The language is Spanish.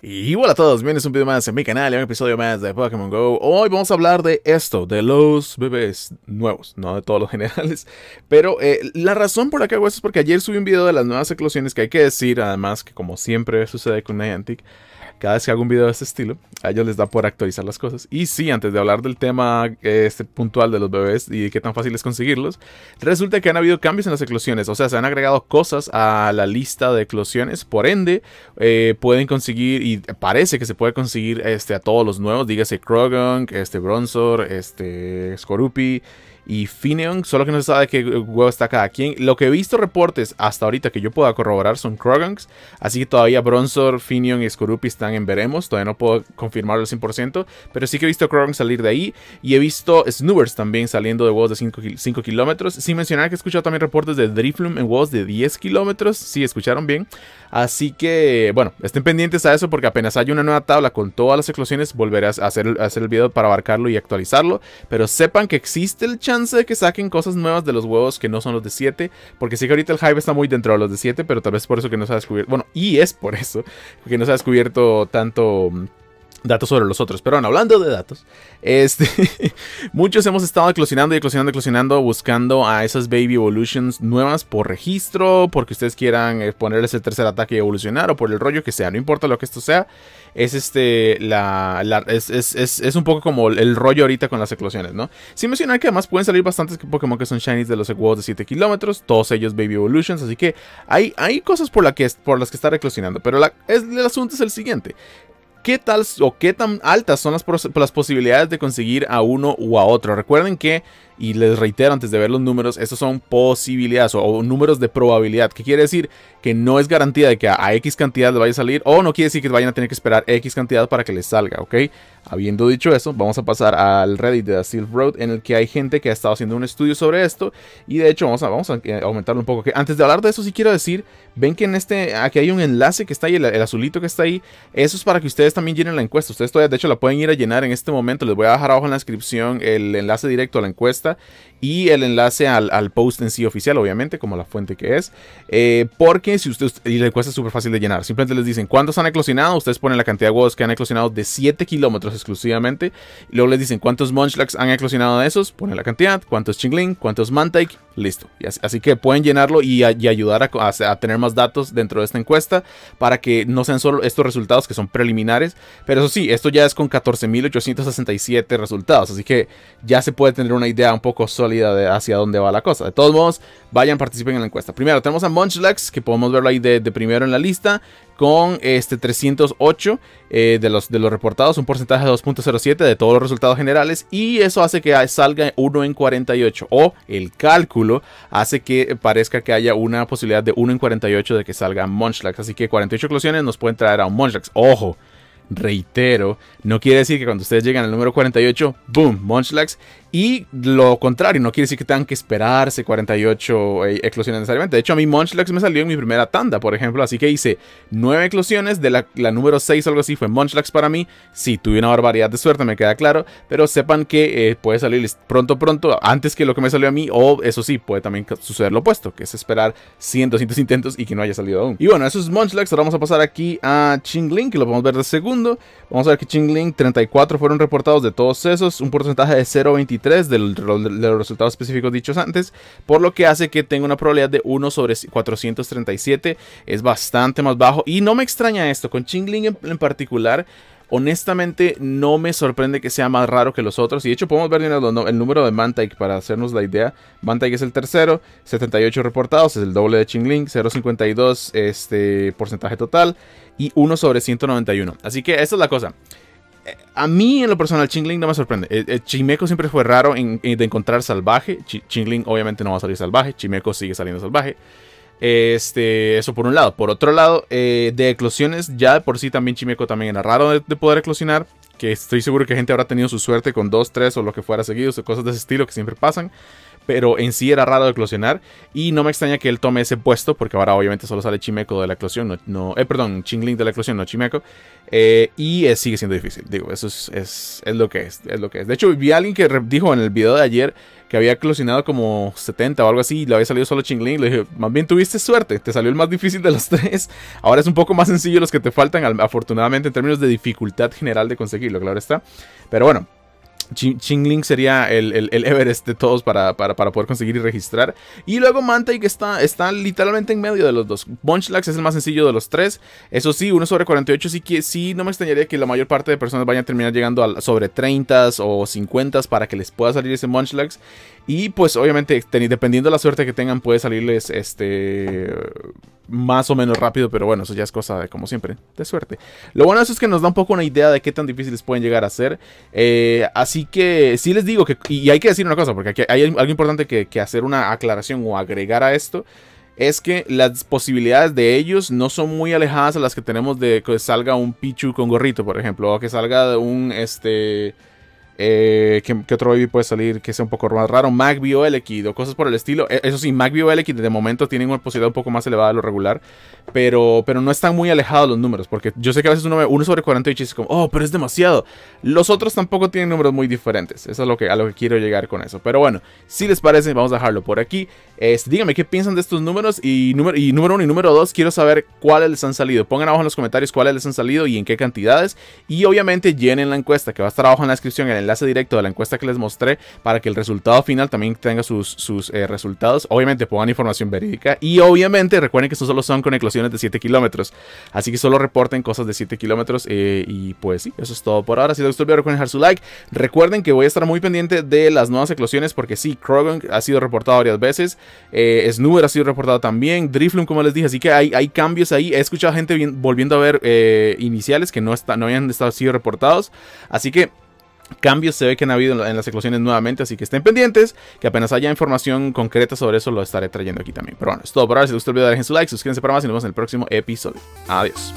Y hola a todos, bienvenidos a un video más en mi canal y un episodio más de Pokémon GO Hoy vamos a hablar de esto, de los bebés nuevos, no de todos los generales Pero eh, la razón por la que hago esto es porque ayer subí un video de las nuevas eclosiones que hay que decir Además que como siempre sucede con Niantic cada vez que hago un video de este estilo, a ellos les da por actualizar las cosas. Y sí, antes de hablar del tema eh, este, puntual de los bebés y qué tan fácil es conseguirlos, resulta que han habido cambios en las eclosiones, o sea, se han agregado cosas a la lista de eclosiones, por ende, eh, pueden conseguir, y parece que se puede conseguir este, a todos los nuevos, dígase Krogon, este Bronzor, este Scorupi y Fineon, solo que no se sabe qué huevo está cada quien. Lo que he visto reportes hasta ahorita que yo pueda corroborar son Krogans así que todavía Bronzor, Finion y Skorupi están en veremos, todavía no puedo confirmarlo al 100%, pero sí que he visto Krogans salir de ahí y he visto Snoopers también saliendo de huevos de 5, kilómetros, sin mencionar que he escuchado también reportes de Driflum en huevos de 10 kilómetros, sí, escucharon bien, así que bueno, estén pendientes a eso porque apenas haya una nueva tabla con todas las explosiones volveré a hacer, a hacer el video para abarcarlo y actualizarlo, pero sepan que existe el chance que saquen cosas nuevas de los huevos que no son los de 7. Porque sí que ahorita el hype está muy dentro de los de 7, pero tal vez por eso que no se ha descubierto. Bueno, y es por eso que no se ha descubierto tanto mm, datos sobre los otros. Pero bueno, hablando de datos, este, muchos hemos estado eclosionando y eclosionando, eclosionando, buscando a esas Baby Evolutions nuevas por registro, porque ustedes quieran eh, ponerles el tercer ataque y evolucionar, o por el rollo que sea, no importa lo que esto sea. Es este, la, es, un poco como el rollo ahorita con las eclosiones, ¿no? Sin mencionar que además pueden salir bastantes Pokémon que son shinies de los huevos de 7 kilómetros, todos ellos Baby Evolutions, así que hay, hay cosas por, la que, por las que estar eclosionando, pero el asunto es el siguiente qué tal o qué tan altas son las, posibilidades de conseguir a uno u a otro. Recuerden que, y les reitero antes de ver los números, estos son posibilidades o, números de probabilidad, que quiere decir que no es garantía de que a, X cantidad Le vaya a salir o no quiere decir que vayan a tener que esperar X cantidad para que les salga, ¿ok? Habiendo dicho eso, vamos a pasar al Reddit de The Silk Road en el que hay gente que ha estado haciendo un estudio sobre esto y de hecho vamos a, vamos a eh, aumentarlo un poco. Antes de hablar de eso sí quiero decir, ven que en este, aquí hay un enlace que está ahí, el azulito que está ahí, eso es para que ustedes también llenen la encuesta. Ustedes todavía, de hecho, la pueden ir a llenar en este momento. Les voy a dejar abajo en la descripción el enlace directo a la encuesta y el enlace al, post en sí oficial, obviamente, como la fuente que es. Eh, porque si ustedes, y la encuesta es súper fácil de llenar. Simplemente les dicen cuántos han eclosionado. Ustedes ponen la cantidad de huevos que han eclosionado de 7 kilómetros exclusivamente. Y luego les dicen cuántos munchlax han eclosionado de esos. Ponen la cantidad, cuántos chingling, cuántos mantike. Listo. así, que pueden llenarlo y, ayudar a tener más datos dentro de esta encuesta para que no sean solo estos resultados que son preliminares pero eso sí, esto ya es con 14.867 resultados, así que ya se puede tener una idea un poco sólida de hacia dónde va la cosa. De todos modos, vayan, participen en la encuesta. Primero, tenemos a Munchlax, que podemos verlo ahí de, primero en la lista, con este 308 eh, de, los, de los reportados, un porcentaje de 2.07 de todos los resultados generales, y eso hace que salga 1 en 48, o el cálculo hace que parezca que haya una posibilidad de 1 en 48 de que salga Munchlax, así que 48 eclosiones nos pueden traer a un Munchlax. Ojo, reitero, no quiere decir que cuando ustedes llegan al número 48, boom, Munchlax y lo contrario, no quiere decir que tengan que esperarse 48 eh, eclosiones necesariamente. De hecho, a mí Munchlax me salió en mi primera tanda, por ejemplo. Así que hice 9 eclosiones, de la, número 6 o algo así fue Munchlax para mí. Sí, tuve una barbaridad de suerte, me queda claro. Pero sepan que eh, puede salir pronto, pronto, antes que lo que me salió a mí. O eso sí, puede también suceder lo opuesto, que es esperar 100, 200 intentos y que no haya salido aún. Y bueno, eso es Munchlax. Ahora vamos a pasar aquí a Chingling, que lo podemos ver de segundo. Vamos a ver que Chingling 34 fueron reportados de todos esos. Un porcentaje de 0.23 de los resultados específicos dichos antes, por lo que hace que tenga una probabilidad de 1 sobre 437, es bastante más bajo y no me extraña esto, con Chingling en, en particular, honestamente no me sorprende que sea más raro que los otros. Y de hecho podemos ver el, número de Mantike para hacernos la idea. Mantaik es el tercero, 78 reportados, es el doble de Chingling, 0.52 este, porcentaje total y 1 sobre 191. Así que esta es la cosa a mí en lo personal Chingling no me sorprende. Chimeco siempre fue raro de encontrar salvaje. Chingling obviamente no va a salir salvaje. Chimeco sigue saliendo salvaje. Este, eso por un lado. Por otro lado, eh, de eclosiones, ya de por sí también Chimeco también era raro de poder eclosionar que estoy seguro que gente habrá tenido su suerte con dos, tres o lo que fuera seguidos o cosas de ese estilo que siempre pasan. Pero en sí era raro de eclosionar. Y no me extraña que él tome ese puesto. Porque ahora obviamente solo sale Chimeco de la eclosión. No, eh, perdón, Chingling de la eclosión, no Chimeco. Eh, y sigue siendo difícil. Digo, eso es, lo que es, lo que es. De hecho, vi a alguien que dijo en el video de ayer que había eclosionado como 70 o algo así. Y le había salido solo Chingling. Le dije, más bien tuviste suerte. Te salió el más difícil de los tres. Ahora es un poco más sencillo los que te faltan. Afortunadamente en términos de dificultad general de conseguir que claro está. Pero bueno, Chingling sería el, Everest de todos para, para, para, poder conseguir y registrar. Y luego que está, está literalmente en medio de los dos. Bunchlax es el más sencillo de los tres. Eso sí, uno sobre 48 sí que sí, no me extrañaría que la mayor parte de personas vayan a terminar llegando a sobre 30 o 50 para que les pueda salir ese Bunchlax. Y pues obviamente dependiendo de la suerte que tengan puede salirles este más o menos rápido, pero bueno, eso ya es cosa de, como siempre, de suerte. Lo bueno eso es que nos da un poco una idea de qué tan difíciles pueden llegar a ser. Eh, así que sí les digo que, y hay que decir una cosa, porque aquí hay algo importante que, que hacer una aclaración o agregar a esto es que las posibilidades de ellos no son muy alejadas a las que tenemos de que salga un Pichu con gorrito, por ejemplo, o que salga un este eh, que otro baby puede salir que sea un poco más raro? MacBio LX o cosas por el estilo. E, eso sí, MacBio LX de momento tienen una posibilidad un poco más elevada de lo regular, pero, pero no están muy alejados los números, porque yo sé que a veces uno sobre 48 es como, oh, pero es demasiado. Los otros tampoco tienen números muy diferentes. Eso es lo que, a lo que quiero llegar con eso. Pero bueno, si les parece, vamos a dejarlo por aquí. Este, díganme qué piensan de estos números y, número, y número uno y número dos, quiero saber cuáles les han salido. Pongan abajo en los comentarios cuáles les han salido y en qué cantidades. Y obviamente llenen la encuesta que va a estar abajo en la descripción en enlace directo de la encuesta que les mostré para que el resultado final también tenga sus, sus eh, resultados. Obviamente pongan información verídica y obviamente recuerden que estos solo son con eclosiones de 7 kilómetros. Así que solo reporten cosas de 7 kilómetros eh, y pues sí, eso es todo por ahora. Si les gustó el video recuerden dejar su like. Recuerden que voy a estar muy pendiente de las nuevas eclosiones porque sí, Krogan ha sido reportado varias veces. Eh, ha sido reportado también. Driflum, como les dije. Así que hay, hay cambios ahí. He escuchado gente volviendo a ver eh, iniciales que no, no habían estado, sido reportados. Así que cambios se ve que han habido en las eclosiones nuevamente, así que estén pendientes, que apenas haya información concreta sobre eso lo estaré trayendo aquí también. Pero bueno, es todo por ahora, si les gustó el video dejen su like, suscríbanse para más y nos vemos en el próximo episodio. Adiós.